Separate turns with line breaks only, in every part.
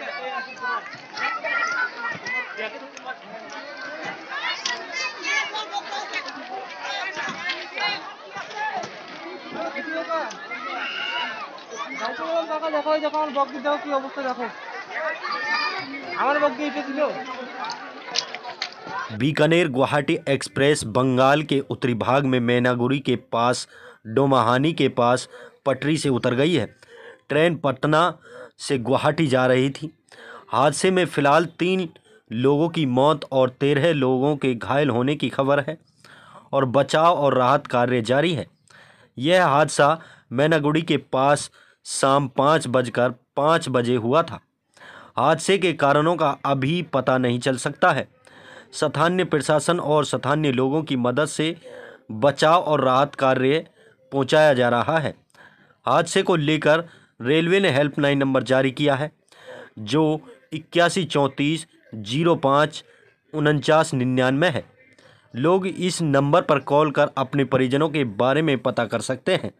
Bikaner Guwahati express Bengal के उत्तरी भाग में मैनागुरी के पास डोमाहानी के पास पटरी से उतर गई है ट्रेन पटना से गुवाहाटी जा रही थी हादसे में फ़िलहाल तीन लोगों की मौत और तेरह लोगों के घायल होने की खबर है और बचाव और राहत कार्य जारी है यह हादसा मैनागुड़ी के पास शाम पाँच बजकर पाँच बजे हुआ था हादसे के कारणों का अभी पता नहीं चल सकता है स्थानीय प्रशासन और स्थानीय लोगों की मदद से बचाव और राहत कार्य पहुंचाया जा रहा है हादसे को लेकर रेलवे ने हेल्पलाइन नंबर जारी किया है जो इक्यासी चौंतीस जीरो पाँच उनचास निन्यानवे है लोग इस नंबर पर कॉल कर अपने परिजनों के बारे में पता कर सकते हैं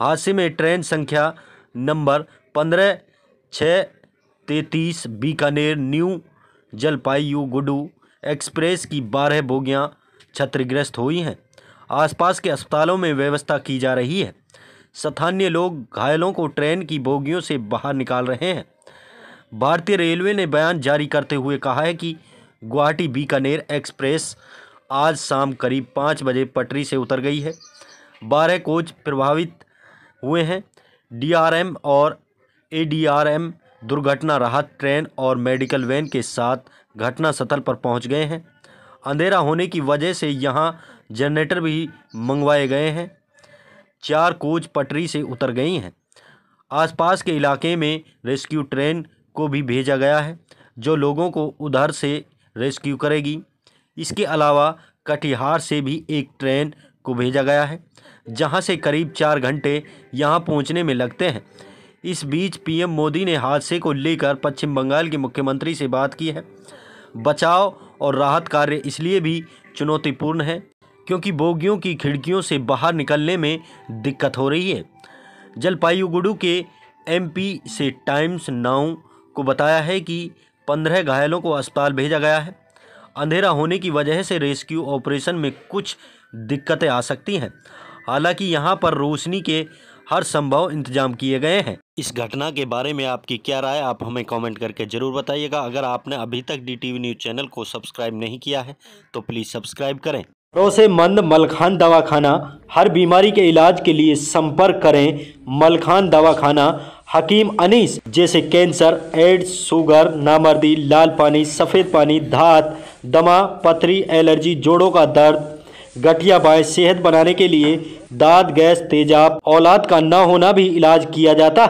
हादसे में ट्रेन संख्या नंबर पंद्रह छ तैतीस बीकानेर न्यू गुडू एक्सप्रेस की बारह बोगियां क्षतिग्रस्त हुई हैं आसपास के अस्पतालों में व्यवस्था की जा रही है स्थानीय लोग घायलों को ट्रेन की बोगियों से बाहर निकाल रहे हैं भारतीय रेलवे ने बयान जारी करते हुए कहा है कि गुवाहाटी बीकानेर एक्सप्रेस आज शाम करीब पाँच बजे पटरी से उतर गई है बारह कोच प्रभावित हुए हैं डीआरएम और एडीआरएम दुर्घटना राहत ट्रेन और मेडिकल वैन के साथ घटना स्थल पर पहुंच गए हैं अंधेरा होने की वजह से यहां जनरेटर भी मंगवाए गए हैं चार कोच पटरी से उतर गई हैं आसपास के इलाके में रेस्क्यू ट्रेन को भी भेजा गया है जो लोगों को उधर से रेस्क्यू करेगी इसके अलावा कटिहार से भी एक ट्रेन को भेजा गया है जहां से करीब चार घंटे यहां पहुंचने में लगते हैं इस बीच पीएम मोदी ने हादसे को लेकर पश्चिम बंगाल के मुख्यमंत्री से बात की है बचाव और राहत कार्य इसलिए भी चुनौतीपूर्ण है क्योंकि बोगियों की खिड़कियों से बाहर निकलने में दिक्कत हो रही है जलपाईगुड़ू के एमपी से टाइम्स नाउ को बताया है कि पंद्रह घायलों को अस्पताल भेजा गया है अंधेरा होने की वजह से रेस्क्यू ऑपरेशन में कुछ दिक्कतें आ सकती हैं हालांकि यहाँ पर रोशनी के हर संभव इंतजाम किए गए हैं इस घटना के बारे में आपकी क्या राय आप हमें कमेंट करके ज़रूर बताइएगा अगर आपने अभी तक डी टी न्यूज़ चैनल को सब्सक्राइब नहीं किया है तो प्लीज़ सब्सक्राइब करें भरोसेमंद मलखान दवाखाना हर बीमारी के इलाज के लिए संपर्क करें मलखान दवाखाना हकीम अनीस जैसे कैंसर एड्स शुगर नामर्दी लाल पानी सफ़ेद पानी धात दमा पथरी एलर्जी जोड़ों का दर्द गठिया बाएँ सेहत बनाने के लिए दाद गैस तेजाब औलाद का न होना भी इलाज किया जाता